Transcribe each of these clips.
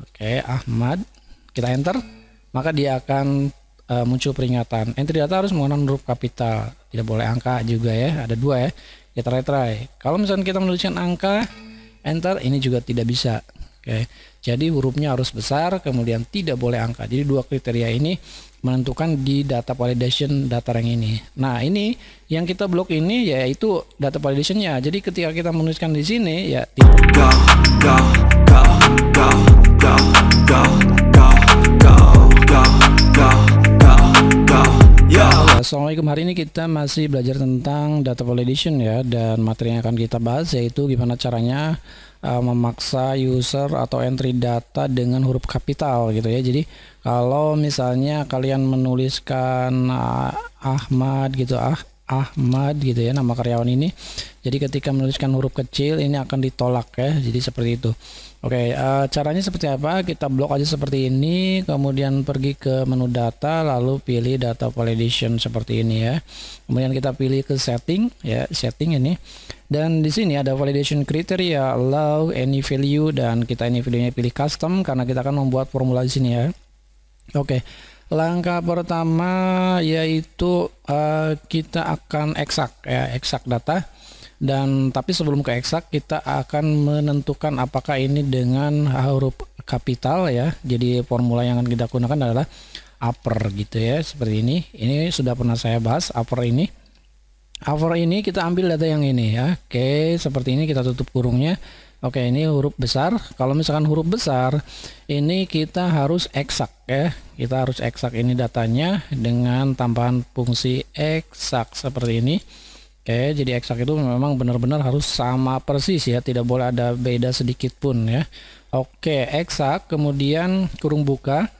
Oke, Ahmad. Kita enter, maka dia akan uh, muncul peringatan. Entry data harus menggunakan huruf kapital. Tidak boleh angka juga ya. Ada dua ya. Kita try try. Kalau misalnya kita menuliskan angka, enter, ini juga tidak bisa. Oke. Jadi hurufnya harus besar, kemudian tidak boleh angka. Jadi dua kriteria ini menentukan di data validation data yang ini. Nah, ini yang kita blok ini yaitu data validationnya. Jadi ketika kita menuliskan di sini ya go, go, go, go. Assalamualaikum hari ini kita masih belajar tentang data validation ya dan materi yang akan kita bahas yaitu gimana caranya uh, memaksa user atau entry data dengan huruf kapital gitu ya jadi kalau misalnya kalian menuliskan uh, Ahmad gitu ah Ahmad gitu ya nama karyawan ini jadi ketika menuliskan huruf kecil ini akan ditolak ya jadi seperti itu oke uh, caranya seperti apa kita blok aja seperti ini kemudian pergi ke menu data lalu pilih data validation seperti ini ya kemudian kita pilih ke setting ya setting ini dan di sini ada validation criteria allow any value dan kita ini videonya pilih custom karena kita akan membuat formula di sini ya oke okay. Langkah pertama yaitu uh, kita akan eksak ya, eksak data. Dan tapi sebelum ke eksak kita akan menentukan apakah ini dengan huruf kapital ya. Jadi formula yang akan kita gunakan adalah upper gitu ya, seperti ini. Ini sudah pernah saya bahas upper ini. Upper ini kita ambil data yang ini ya. Oke, seperti ini kita tutup kurungnya Oke, ini huruf besar. Kalau misalkan huruf besar, ini kita harus eksak ya. Kita harus eksak ini datanya dengan tambahan fungsi eksak seperti ini. Oke, jadi eksak itu memang benar-benar harus sama persis ya, tidak boleh ada beda sedikit pun ya. Oke, eksak kemudian kurung buka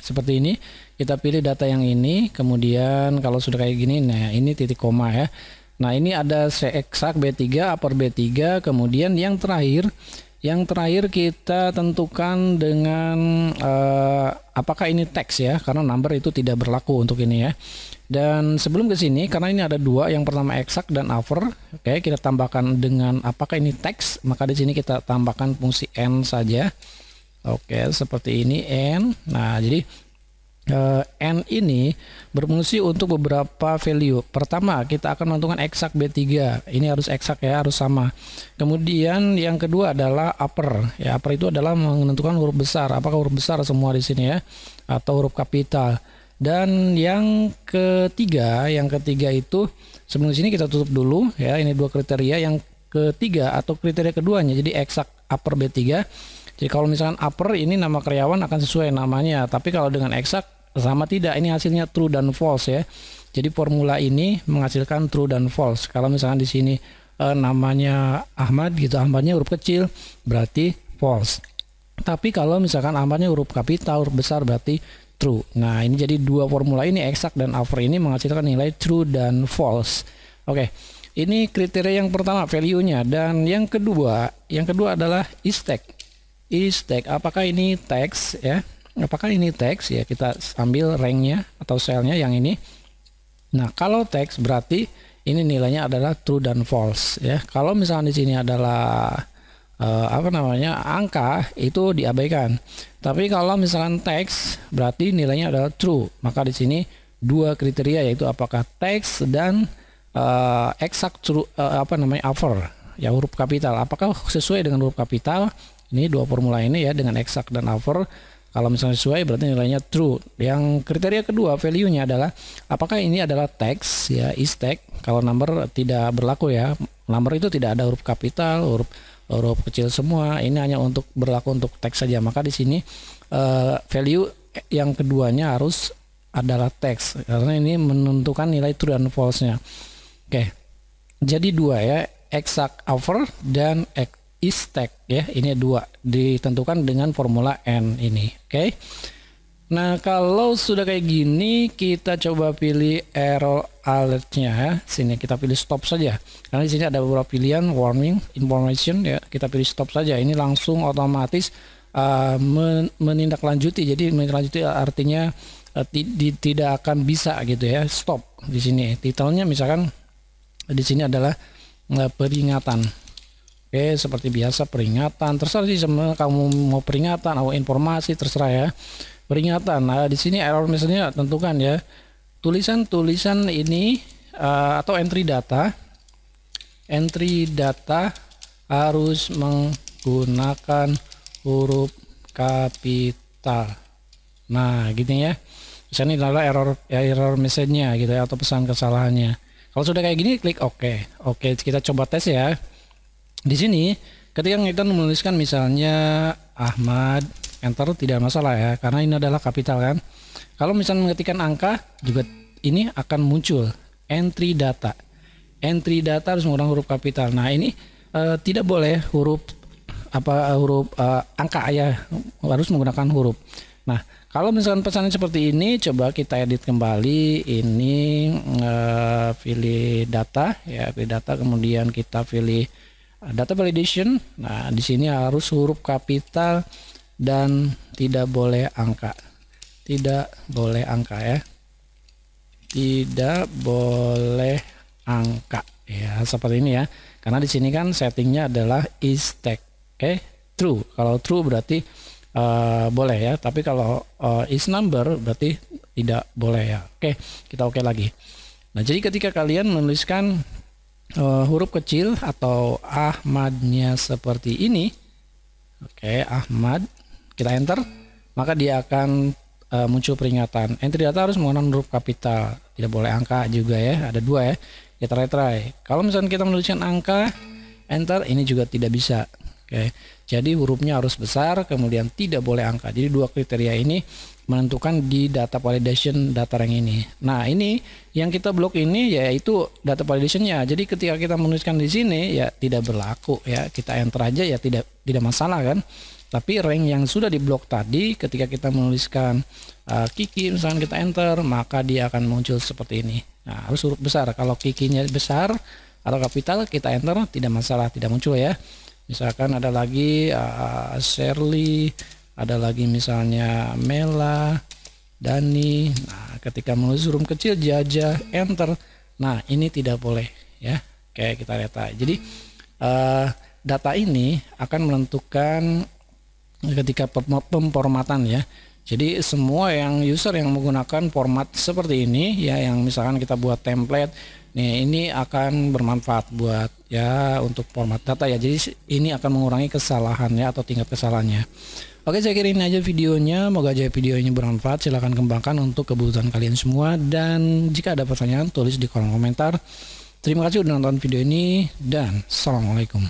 seperti ini. Kita pilih data yang ini, kemudian kalau sudah kayak gini nah ini titik koma ya. Nah, ini ada C B3, upper B3, kemudian yang terakhir yang terakhir kita tentukan dengan uh, apakah ini teks ya, karena number itu tidak berlaku untuk ini ya. Dan sebelum ke sini, karena ini ada dua, yang pertama eksak dan over, oke okay, kita tambahkan dengan apakah ini teks, maka di sini kita tambahkan fungsi n saja. Oke, okay, seperti ini n. Nah, jadi uh, N ini berfungsi untuk beberapa value. Pertama, kita akan menentukan eksak B3. Ini harus eksak ya, harus sama. Kemudian yang kedua adalah upper. Ya, upper itu adalah menentukan huruf besar. Apakah huruf besar semua di sini ya atau huruf kapital. Dan yang ketiga, yang ketiga itu sebelum sini kita tutup dulu ya. Ini dua kriteria yang ketiga atau kriteria keduanya. Jadi eksak upper B3 jadi kalau misalkan upper ini nama karyawan akan sesuai namanya, tapi kalau dengan eksak sama tidak. Ini hasilnya true dan false ya. Jadi formula ini menghasilkan true dan false. Kalau misalkan di sini eh, namanya Ahmad gitu, Ahmadnya huruf kecil berarti false. Tapi kalau misalkan Ahmadnya huruf kapital, huruf besar berarti true. Nah, ini jadi dua formula ini eksak dan upper ini menghasilkan nilai true dan false. Oke. Ini kriteria yang pertama value-nya dan yang kedua, yang kedua adalah istek is tag. Apakah ini teks ya? Apakah ini teks ya? Kita ambil ranknya atau selnya yang ini. Nah, kalau teks berarti ini nilainya adalah true dan false ya. Kalau misalnya di sini adalah eh, apa namanya angka itu diabaikan. Tapi kalau misalnya teks berarti nilainya adalah true. Maka di sini dua kriteria yaitu apakah teks dan eh, exact true eh, apa namanya upper ya huruf kapital. Apakah sesuai dengan huruf kapital ini dua formula ini ya dengan eksak dan over kalau misalnya sesuai berarti nilainya true. Yang kriteria kedua value-nya adalah apakah ini adalah teks ya is text. Kalau number tidak berlaku ya. Number itu tidak ada huruf kapital, huruf huruf kecil semua. Ini hanya untuk berlaku untuk teks saja. Maka di sini uh, value yang keduanya harus adalah teks karena ini menentukan nilai true dan false-nya. Oke. Jadi dua ya, exact over dan exact istek ya ini dua ditentukan dengan formula n ini oke okay? nah kalau sudah kayak gini kita coba pilih error alertnya ya sini kita pilih stop saja karena di sini ada beberapa pilihan warning information ya kita pilih stop saja ini langsung otomatis uh, menindaklanjuti jadi menindaklanjuti artinya uh, tidak akan bisa gitu ya stop di sini titelnya misalkan di sini adalah uh, peringatan Oke, seperti biasa peringatan. Terserah sih sebenarnya kamu mau peringatan atau informasi terserah ya. Peringatan. Nah, di sini error misalnya tentukan ya. Tulisan-tulisan ini uh, atau entry data entry data harus menggunakan huruf kapital. Nah, gitu ya. Misalnya ini adalah error ya, error message-nya gitu ya atau pesan kesalahannya. Kalau sudah kayak gini klik oke. OK. Oke, okay, kita coba tes ya. Di sini ketika kita menuliskan misalnya Ahmad enter tidak masalah ya karena ini adalah kapital kan. Kalau misalnya mengetikkan angka juga ini akan muncul entry data. Entry data harus menggunakan huruf kapital. Nah, ini uh, tidak boleh huruf apa eh, huruf uh, angka ya harus menggunakan huruf. Nah, kalau misalkan pesannya seperti ini coba kita edit kembali ini pilih data ya pilih data kemudian kita pilih data validation. Nah, di sini harus huruf kapital dan tidak boleh angka. Tidak boleh angka ya. Tidak boleh angka ya, seperti ini ya. Karena di sini kan settingnya adalah is tag. Oke, eh, true. Kalau true berarti uh, boleh ya, tapi kalau uh, is number berarti tidak boleh ya. Oke, kita oke okay lagi. Nah, jadi ketika kalian menuliskan uh, huruf kecil atau Ahmadnya seperti ini, oke okay, Ahmad, kita enter, maka dia akan uh, muncul peringatan. Entry data harus menggunakan huruf kapital, tidak boleh angka juga ya, ada dua ya. Kita retry. Kalau misalnya kita menuliskan angka, enter, ini juga tidak bisa. Oke. Jadi hurufnya harus besar, kemudian tidak boleh angka. Jadi dua kriteria ini menentukan di data validation data yang ini. Nah, ini yang kita blok ini yaitu data validationnya. Jadi ketika kita menuliskan di sini ya tidak berlaku ya. Kita enter aja ya tidak tidak masalah kan. Tapi rank yang sudah diblok tadi ketika kita menuliskan uh, Kiki misalkan kita enter maka dia akan muncul seperti ini. Nah, harus huruf besar. Kalau Kikinya besar atau kapital kita enter tidak masalah, tidak muncul ya misalkan ada lagi uh, Shirley ada lagi misalnya Mela Dani nah ketika menulis huruf kecil jajah enter nah ini tidak boleh ya kayak kita lihat jadi uh, data ini akan menentukan ketika pemformatan ya jadi semua yang user yang menggunakan format seperti ini ya yang misalkan kita buat template Nih, ini akan bermanfaat buat ya untuk format data ya. Jadi ini akan mengurangi kesalahannya atau tingkat kesalahannya. Oke, saya kirim ini aja videonya. Moga aja videonya bermanfaat. Silahkan kembangkan untuk kebutuhan kalian semua. Dan jika ada pertanyaan, tulis di kolom komentar. Terima kasih sudah nonton video ini dan Assalamualaikum.